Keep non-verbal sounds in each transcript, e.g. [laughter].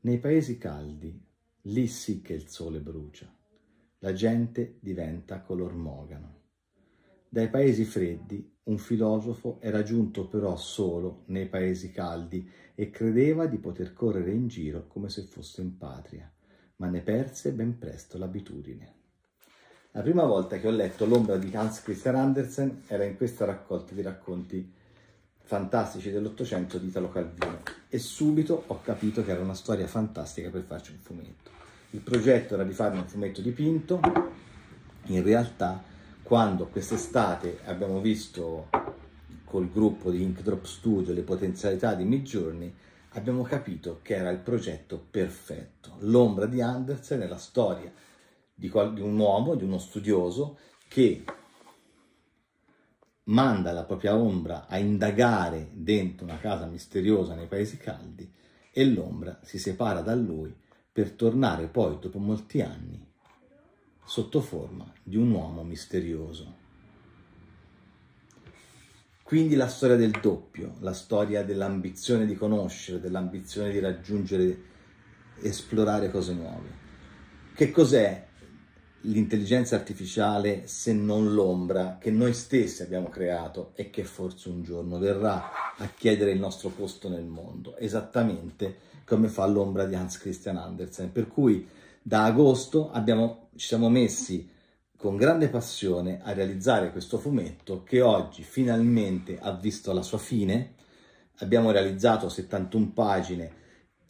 Nei paesi caldi, lì sì che il sole brucia, la gente diventa color mogano. Dai paesi freddi un filosofo era giunto però solo nei paesi caldi e credeva di poter correre in giro come se fosse in patria, ma ne perse ben presto l'abitudine. La prima volta che ho letto L'ombra di Hans Christian Andersen era in questa raccolta di racconti fantastici dell'Ottocento di Italo Calvino e subito ho capito che era una storia fantastica per farci un fumetto. Il progetto era di farmi un fumetto dipinto, in realtà quando quest'estate abbiamo visto col gruppo di Inkdrop Studio le potenzialità di Midjourney, abbiamo capito che era il progetto perfetto. L'ombra di Andersen è la storia di, un uomo, di uno studioso, che manda la propria ombra a indagare dentro una casa misteriosa nei paesi caldi e l'ombra si separa da lui per tornare poi dopo molti anni sotto forma di un uomo misterioso. Quindi la storia del doppio, la storia dell'ambizione di conoscere, dell'ambizione di raggiungere, esplorare cose nuove. Che cos'è l'intelligenza artificiale se non l'ombra che noi stessi abbiamo creato e che forse un giorno verrà a chiedere il nostro posto nel mondo, esattamente come fa l'ombra di Hans Christian Andersen. Per cui da agosto abbiamo, ci siamo messi con grande passione a realizzare questo fumetto che oggi finalmente ha visto la sua fine. Abbiamo realizzato 71 pagine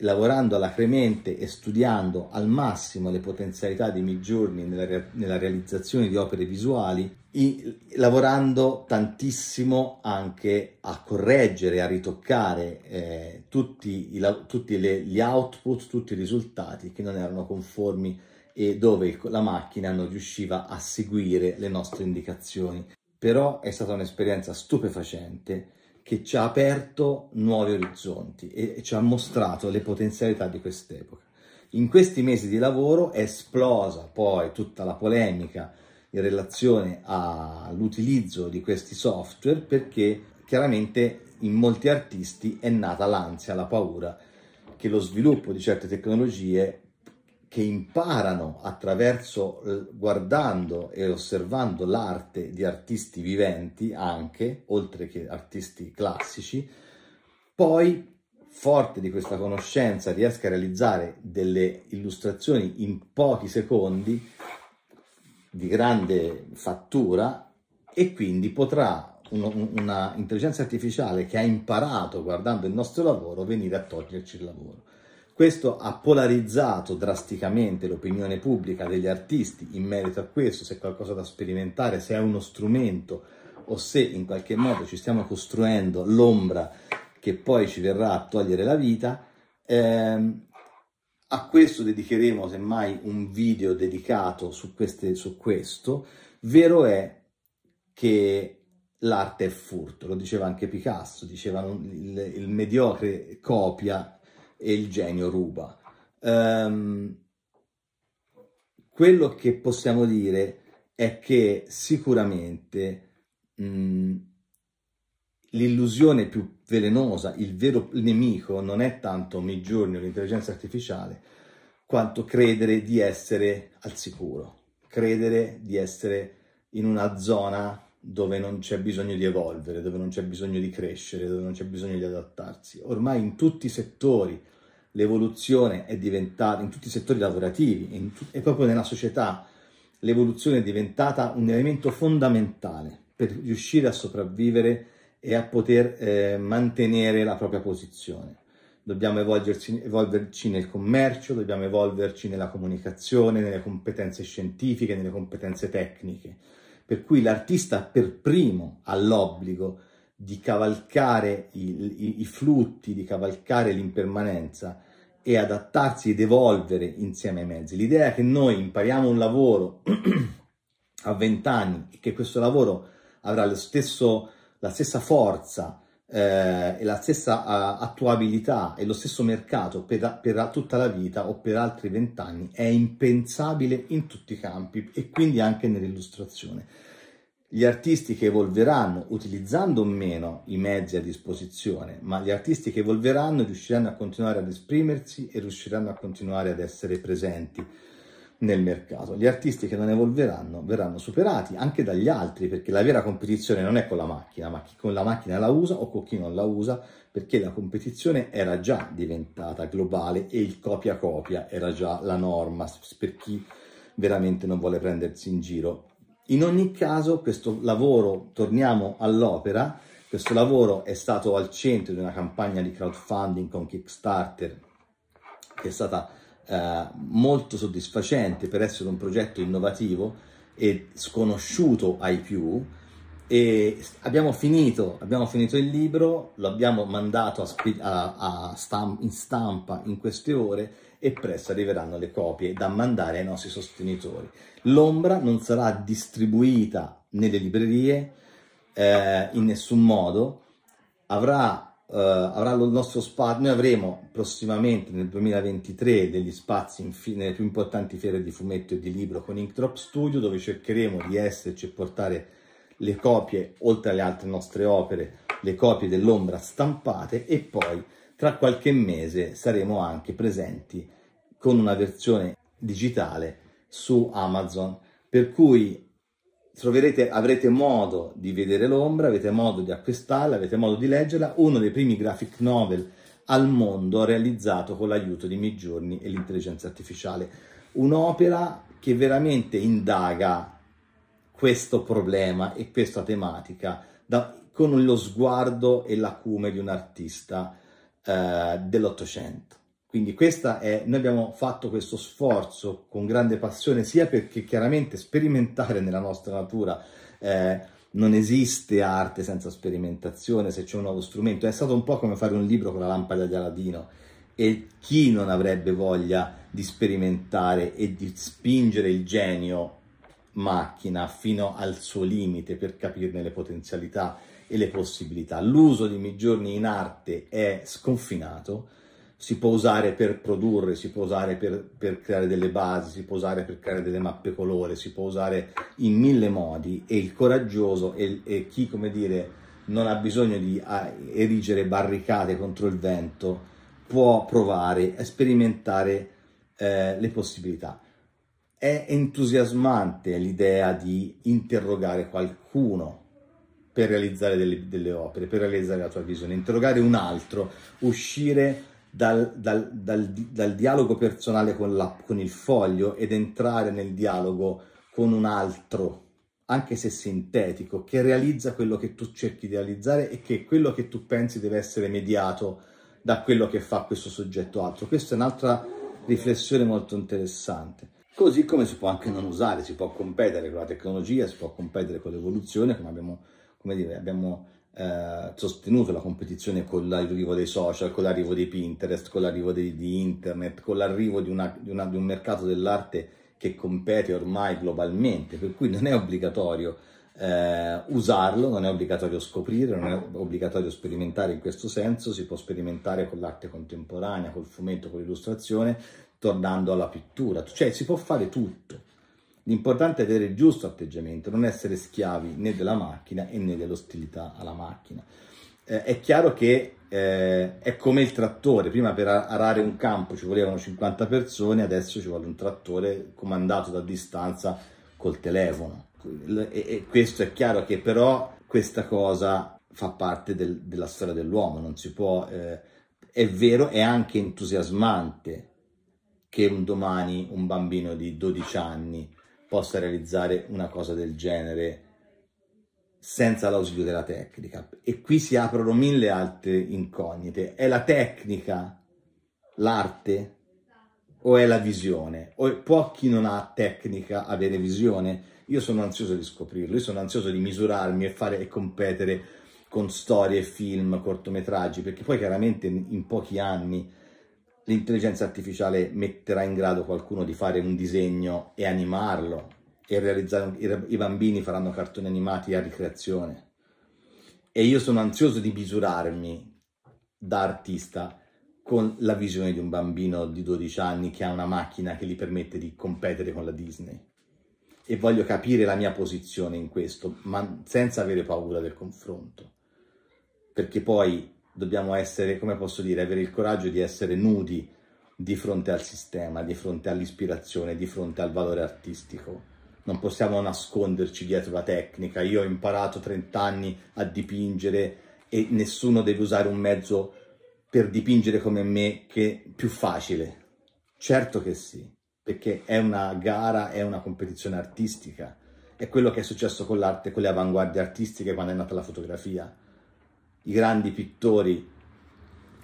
lavorando alacremente e studiando al massimo le potenzialità dei migiorni nella, nella realizzazione di opere visuali, i, lavorando tantissimo anche a correggere, a ritoccare eh, tutti, i, tutti le, gli output, tutti i risultati che non erano conformi e dove la macchina non riusciva a seguire le nostre indicazioni. Però è stata un'esperienza stupefacente che ci ha aperto nuovi orizzonti e ci ha mostrato le potenzialità di quest'epoca. In questi mesi di lavoro è esplosa poi tutta la polemica in relazione all'utilizzo di questi software perché chiaramente in molti artisti è nata l'ansia, la paura che lo sviluppo di certe tecnologie che imparano attraverso eh, guardando e osservando l'arte di artisti viventi anche, oltre che artisti classici, poi forte di questa conoscenza riesca a realizzare delle illustrazioni in pochi secondi di grande fattura e quindi potrà un, una intelligenza artificiale che ha imparato guardando il nostro lavoro venire a toglierci il lavoro. Questo ha polarizzato drasticamente l'opinione pubblica degli artisti in merito a questo, se è qualcosa da sperimentare, se è uno strumento o se in qualche modo ci stiamo costruendo l'ombra che poi ci verrà a togliere la vita. Eh, a questo dedicheremo semmai un video dedicato su, queste, su questo. Vero è che l'arte è furto, lo diceva anche Picasso, diceva il, il mediocre copia e il genio ruba. Um, quello che possiamo dire è che sicuramente mm, l'illusione più velenosa, il vero nemico non è tanto Midjourney o l'intelligenza artificiale, quanto credere di essere al sicuro, credere di essere in una zona dove non c'è bisogno di evolvere, dove non c'è bisogno di crescere, dove non c'è bisogno di adattarsi. Ormai in tutti i settori l'evoluzione è diventata, in tutti i settori lavorativi tu, e proprio nella società, l'evoluzione è diventata un elemento fondamentale per riuscire a sopravvivere e a poter eh, mantenere la propria posizione. Dobbiamo evolverci nel commercio, dobbiamo evolverci nella comunicazione, nelle competenze scientifiche, nelle competenze tecniche per cui l'artista per primo ha l'obbligo di cavalcare i, i, i flutti, di cavalcare l'impermanenza e adattarsi ed evolvere insieme ai mezzi. L'idea è che noi impariamo un lavoro [clears throat] a vent'anni e che questo lavoro avrà stesso, la stessa forza, eh, e la stessa uh, attuabilità e lo stesso mercato per, per, tutta la vita o per altri vent'anni è impensabile in tutti i campi e quindi anche nell'illustrazione. Gli artisti che evolveranno utilizzando meno i mezzi a disposizione, ma gli artisti che evolveranno riusciranno a continuare ad esprimersi e riusciranno a continuare ad essere presenti nel mercato. Gli artisti che non evolveranno verranno superati anche dagli altri perché la vera competizione non è con la macchina, ma chi con la macchina la usa o con chi non la usa perché la competizione era già diventata globale e il copia copia era già la norma per chi veramente non vuole prendersi in giro. In ogni caso questo lavoro, torniamo all'opera, questo lavoro è stato al centro di una campagna di crowdfunding con Kickstarter che è stata eh, molto soddisfacente per essere un progetto innovativo e sconosciuto ai più. E abbiamo finito, abbiamo finito il libro, lo abbiamo mandato a, a, a stamp in stampa in queste ore e presto arriveranno le copie da mandare ai nostri sostenitori. L'ombra non sarà distribuita nelle librerie eh, in nessun modo, avrà eh, avranno il nostro spazio, noi avremo prossimamente nel 2023 degli spazi in nelle più importanti fiere di fumetto e di libro con Inkdrop Studio dove cercheremo di esserci e portare le copie, oltre alle altre nostre opere, le copie dell'ombra stampate e poi tra qualche mese saremo anche presenti con una versione digitale su Amazon per cui troverete, avrete modo di vedere l'ombra, avrete modo di acquistarla, avete modo di leggerla, uno dei primi graphic novel al mondo realizzato con l'aiuto di Midjourney e l'intelligenza artificiale. Un'opera che veramente indaga questo problema e questa tematica da, con lo sguardo e l'acume di un artista eh, dell'Ottocento. Quindi questa è, noi abbiamo fatto questo sforzo con grande passione sia perché chiaramente sperimentare nella nostra natura eh, non esiste arte senza sperimentazione, se c'è un nuovo strumento, è stato un po' come fare un libro con la lampada di Aladino e chi non avrebbe voglia di sperimentare e di spingere il genio macchina fino al suo limite per capirne le potenzialità e le possibilità. L'uso di migiorni in arte è sconfinato si può usare per produrre, si può usare per, per, creare delle basi, si può usare per creare delle mappe colore, si può usare in mille modi e il coraggioso e, chi, come dire, non ha bisogno di ah, erigere barricate contro il vento, può provare a sperimentare eh, le possibilità. È entusiasmante l'idea di interrogare qualcuno per realizzare delle, delle opere, per realizzare la tua visione, interrogare un altro, uscire dal, dal, dal, dal dialogo personale con l'app, con il foglio ed entrare nel dialogo con un altro, anche se sintetico, che realizza quello che tu cerchi di realizzare e che quello che tu pensi deve essere mediato da quello che fa questo soggetto altro. Questa è un'altra riflessione molto interessante. Così come si può anche non usare, si può competere con la tecnologia, si può competere con l'evoluzione, come abbiamo, come dire, abbiamo eh, sostenuto la competizione con l'arrivo dei social, con l'arrivo di Pinterest, con l'arrivo di, di, internet, con l'arrivo di, una, di, una, di un mercato dell'arte che compete ormai globalmente, per cui non è obbligatorio eh, usarlo, non è obbligatorio scoprire, non è obbligatorio sperimentare in questo senso, si può sperimentare con l'arte contemporanea, col fumetto, con l'illustrazione, tornando alla pittura, cioè si può fare tutto. L'importante è avere il giusto atteggiamento, non essere schiavi né della macchina né dell'ostilità alla macchina. Eh, è chiaro che eh, è come il trattore, prima per arare un campo ci volevano 50 persone, adesso ci vuole un trattore comandato da distanza col telefono. E, e questo è chiaro che però questa cosa fa parte del, della storia dell'uomo, non si può... Eh, è vero, è anche entusiasmante che un domani un bambino di 12 anni possa realizzare una cosa del genere senza l'ausilio della tecnica. E qui si aprono mille altre incognite. È la tecnica, l'arte o è la visione? O può chi non ha tecnica avere visione? Io sono ansioso di scoprirlo, io sono ansioso di misurarmi e fare e competere con storie, film, cortometraggi, perché poi chiaramente in, in pochi anni l'intelligenza artificiale metterà in grado qualcuno di fare un disegno e animarlo e realizzare i bambini faranno cartoni animati a ricreazione e io sono ansioso di misurarmi da artista con la visione di un bambino di 12 anni che ha una macchina che gli permette di competere con la Disney e voglio capire la mia posizione in questo ma senza avere paura del confronto perché poi dobbiamo essere, come posso dire, avere il coraggio di essere nudi di fronte al sistema, di fronte all'ispirazione, di fronte al valore artistico. Non possiamo nasconderci dietro la tecnica. Io ho imparato 30 anni a dipingere e nessuno deve usare un mezzo per dipingere come me che è più facile. Certo che sì, perché è una gara, è una competizione artistica. È quello che è successo con l'arte, con le avanguardie artistiche quando è nata la fotografia i grandi pittori,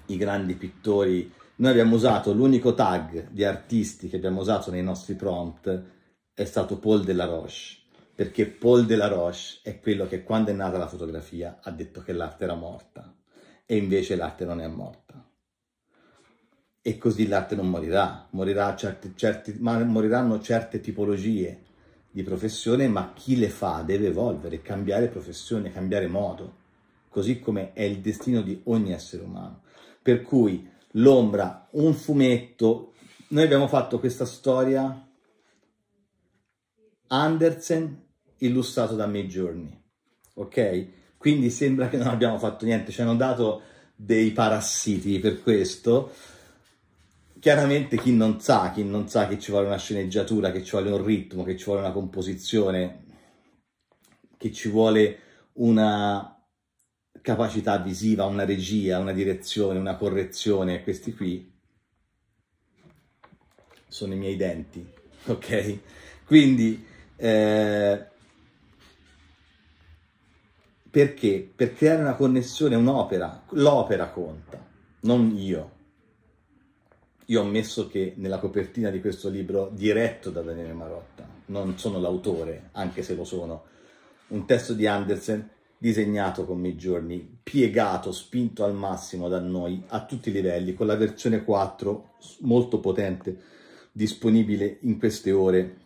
i grandi pittori, noi abbiamo usato l'unico tag di artisti che abbiamo usato nei nostri prompt è stato Paul della Roche, perché Paul della Roche è quello che quando è nata la fotografia ha detto che l'arte era morta e invece l'arte non è morta. E così l'arte non morirà, morirà certi, certi, moriranno certe tipologie di professione, ma chi le fa deve evolvere, cambiare professione, cambiare modo così come è il destino di ogni essere umano. Per cui l'ombra, un fumetto, noi abbiamo fatto questa storia Andersen illustrato da Midjourney, ok? Quindi sembra che non abbiamo fatto niente, ci hanno dato dei parassiti per questo. Chiaramente chi non sa, chi non sa che ci vuole una sceneggiatura, che ci vuole un ritmo, che ci vuole una composizione, che ci vuole una capacità visiva, una regia, una direzione, una correzione, questi qui sono i miei denti, [laughs] ok? Quindi, eh, perché? Per creare una connessione, un'opera, l'opera conta, non io. Io ho messo che nella copertina di questo libro, diretto da Daniele Marotta, non sono l'autore, anche se lo sono, un testo di Andersen disegnato con i giorni, piegato, spinto al massimo da noi a tutti i livelli, con la versione 4 molto potente disponibile in queste ore.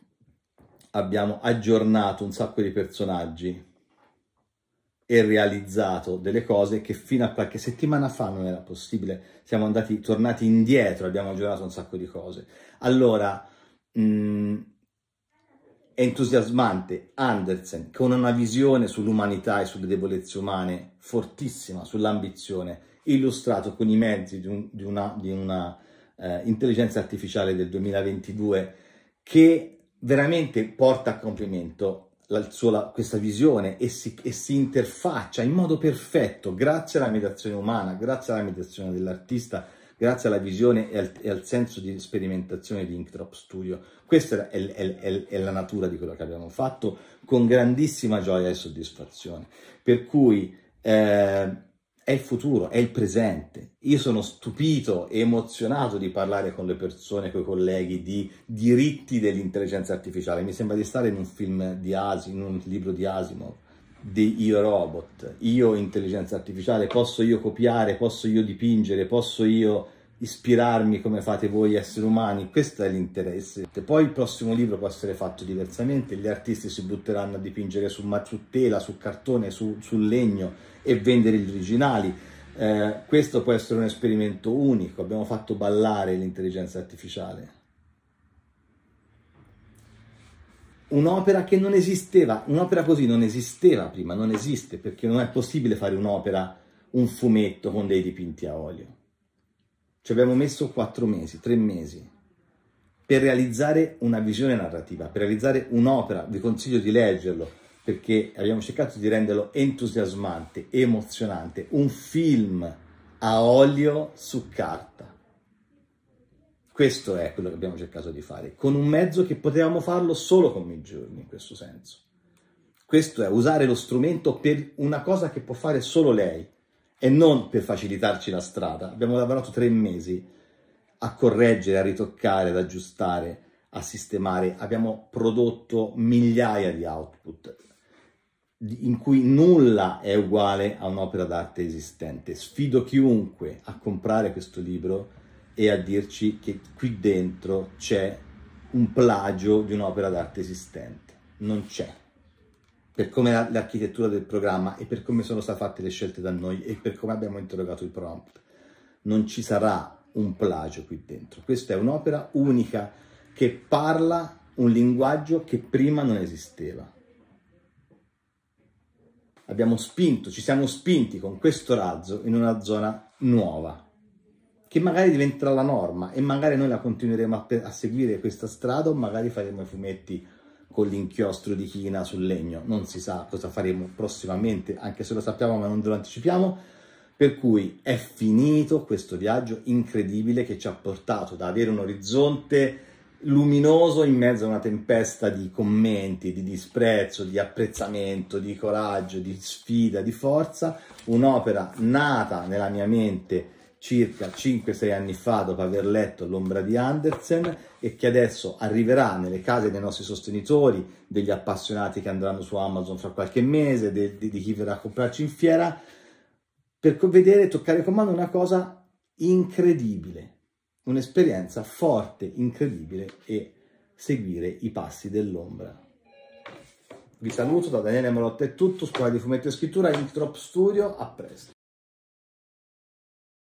Abbiamo aggiornato un sacco di personaggi e realizzato delle cose che fino a qualche settimana fa non era possibile. Siamo andati, tornati indietro, abbiamo aggiornato un sacco di cose. Allora, mh, mm, entusiasmante Andersen con una visione sull'umanità e sulle debolezze umane fortissima, sull'ambizione, illustrato con i mezzi di, un, di una, di una eh, intelligenza artificiale del 2022 che veramente porta a compimento la, la, questa visione e si, e si interfaccia in modo perfetto grazie alla mediazione umana, grazie alla mediazione dell'artista grazie alla visione e al, e al senso di sperimentazione di Inktrop Studio. Questa è, è, è, è, la natura di quello che abbiamo fatto con grandissima gioia e soddisfazione. Per cui eh, è il futuro, è il presente. Io sono stupito e emozionato di parlare con le persone, con i colleghi di diritti dell'intelligenza artificiale. Mi sembra di stare in un film di Asimov, in un libro di Asimov di io robot, io intelligenza artificiale, posso io copiare, posso io dipingere, posso io ispirarmi come fate voi esseri umani, questo è l'interesse. Poi il prossimo libro può essere fatto diversamente, gli artisti si butteranno a dipingere su, su tela, su cartone, su, su, legno e vendere gli originali. Eh, questo può essere un esperimento unico, abbiamo fatto ballare l'intelligenza artificiale. un'opera che non esisteva, un'opera così non esisteva prima, non esiste, perché non è possibile fare un'opera, un fumetto con dei dipinti a olio. Ci abbiamo messo quattro mesi, tre mesi, per realizzare una visione narrativa, per realizzare un'opera, vi consiglio di leggerlo, perché abbiamo cercato di renderlo entusiasmante, emozionante, un film a olio su carta. Questo è quello che abbiamo cercato di fare, con un mezzo che potevamo farlo solo con Midjourney in questo senso. Questo è usare lo strumento per una cosa che può fare solo lei e non per facilitarci la strada. Abbiamo lavorato tre mesi a correggere, a ritoccare, ad aggiustare, a sistemare. Abbiamo prodotto migliaia di output in cui nulla è uguale a un'opera d'arte esistente. Sfido chiunque a comprare questo libro e a dirci che qui dentro c'è un plagio di un'opera d'arte esistente. Non c'è. Per come l'architettura del programma e per come sono state fatte le scelte da noi e per come abbiamo interrogato il prompt, non ci sarà un plagio qui dentro. Questa è un'opera unica che parla un linguaggio che prima non esisteva. Abbiamo spinto, ci siamo spinti con questo razzo in una zona nuova, che magari diventerà la norma e magari noi la continueremo a, a seguire questa strada o magari faremo i fumetti con l'inchiostro di china sul legno, non si sa cosa faremo prossimamente, anche se lo sappiamo ma non lo anticipiamo, per cui è finito questo viaggio incredibile che ci ha portato ad avere un orizzonte luminoso in mezzo a una tempesta di commenti, di disprezzo, di apprezzamento, di coraggio, di sfida, di forza, un'opera nata nella mia mente circa 5-6 anni fa dopo aver letto L'ombra di Andersen e che adesso arriverà nelle case dei nostri sostenitori, degli appassionati che andranno su Amazon fra qualche mese, de, de, di chi verrà a comprarci in fiera, per vedere e toccare con mano una cosa incredibile, un'esperienza forte, incredibile e seguire i passi dell'ombra. Vi saluto da Daniele Molotta è tutto, Scuola di Fumetto e Scrittura, Inkdrop Studio, a presto.